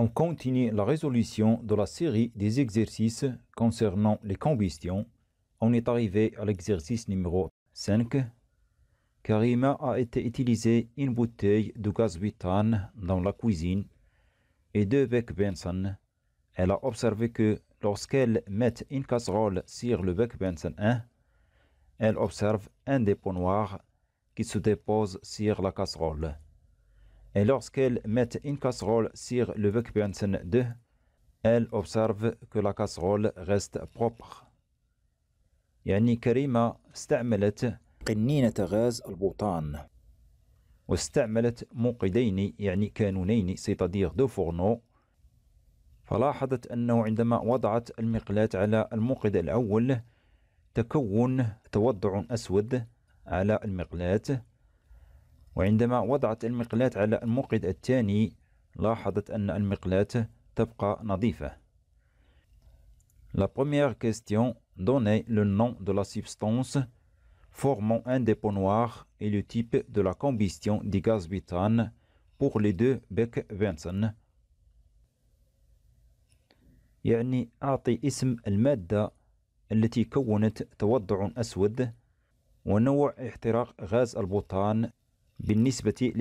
on continue la résolution de la série des exercices concernant les combustions. On est arrivé à l'exercice numéro 5. Karima a été utilisé une bouteille de gaz butane dans la cuisine et deux becs Benson. Elle a observé que lorsqu'elle met une casserole sur le bec Benson 1, elle observe un dépôt noir qui se dépose sur la casserole. et lorsqu'elles mettent une casserole sur le Wukbansen 2, elles observent que la casserole reste propre. يعني كريمة استعملت قنينة غاز البوطان واستعملت موقدين يعني كانونين سيتادير دو فورنو فلاحظت أنه عندما وضعت المقلاة على الموقد الأول تكون توضع أسود على المقلاة وعندما وضعت المقلاة على الموقد الثاني لاحظت أن المقلاة تبقى نظيفة La première question donnait le nom de la substance formant un dépôt noir et le type de la combustion du gaz butane pour les deux Beck Benson. يعني أعطي اسم المادة التي كونت توضع أسود ونوع احتراق غاز البوتان بالنسبة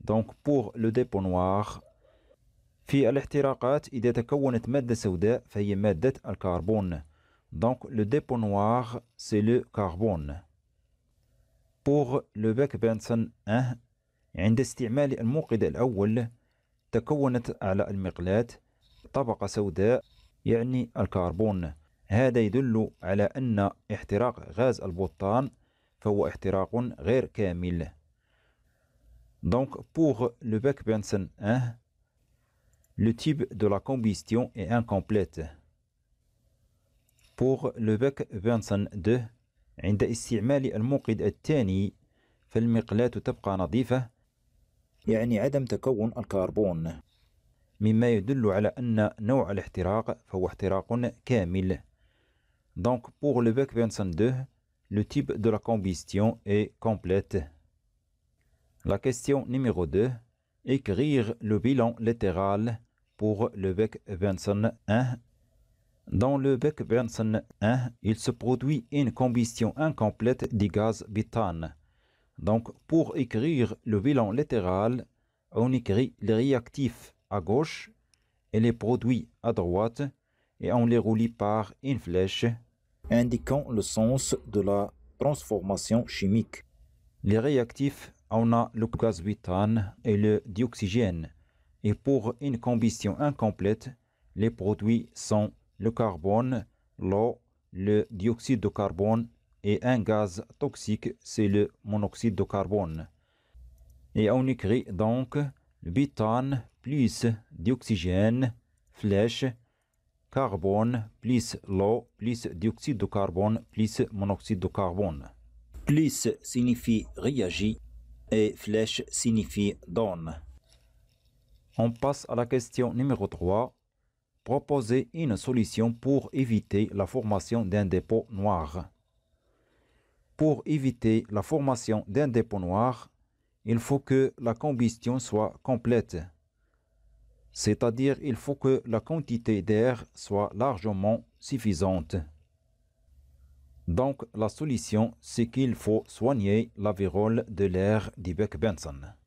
دونك pour لو ديبو noir في الاحتراقات إذا تكونت مادة سوداء فهي مادة الكربون دونك لو ديبو noir سي لو carbone Pour لو باك Benson أه عند استعمال الموقد الأول تكونت على المقلاة طبقة سوداء يعني الكربون هذا يدل على أن احتراق غاز البطان فهو احتراق غير كامل دونك بوغ لو باك بنسن اه لو تيب دو لا كومبستيون اي ان كومبليت بوغ لو باك بنسن دو عند استعمال الموقد الثاني فالمقلاة تبقى نظيفة يعني عدم تكون الكربون مما يدل على أن نوع الاحتراق فهو احتراق كامل دونك بوغ لو باك بنسن دو le type de la combustion est complète. La question numéro 2. Écrire le bilan littéral pour le bec Benson 1. Dans le bec Benson 1, il se produit une combustion incomplète du gaz butane. Donc, pour écrire le bilan littéral, on écrit les réactifs à gauche et les produits à droite et on les relie par une flèche indiquant le sens de la transformation chimique. Les réactifs, on a le butane et le dioxygène. Et pour une combustion incomplète, les produits sont le carbone, l'eau, le dioxyde de carbone et un gaz toxique, c'est le monoxyde de carbone. Et on écrit donc le butane plus dioxygène, flèche, carbone plus l'eau plus dioxyde de carbone plus monoxyde de carbone. Plus signifie réagit et flèche signifie donne. On passe à la question numéro 3. Proposer une solution pour éviter la formation d'un dépôt noir. Pour éviter la formation d'un dépôt noir, il faut que la combustion soit complète c'est-à-dire il faut que la quantité d'air soit largement suffisante. Donc la solution, c'est qu'il faut soigner la virole de l'air beck Benson.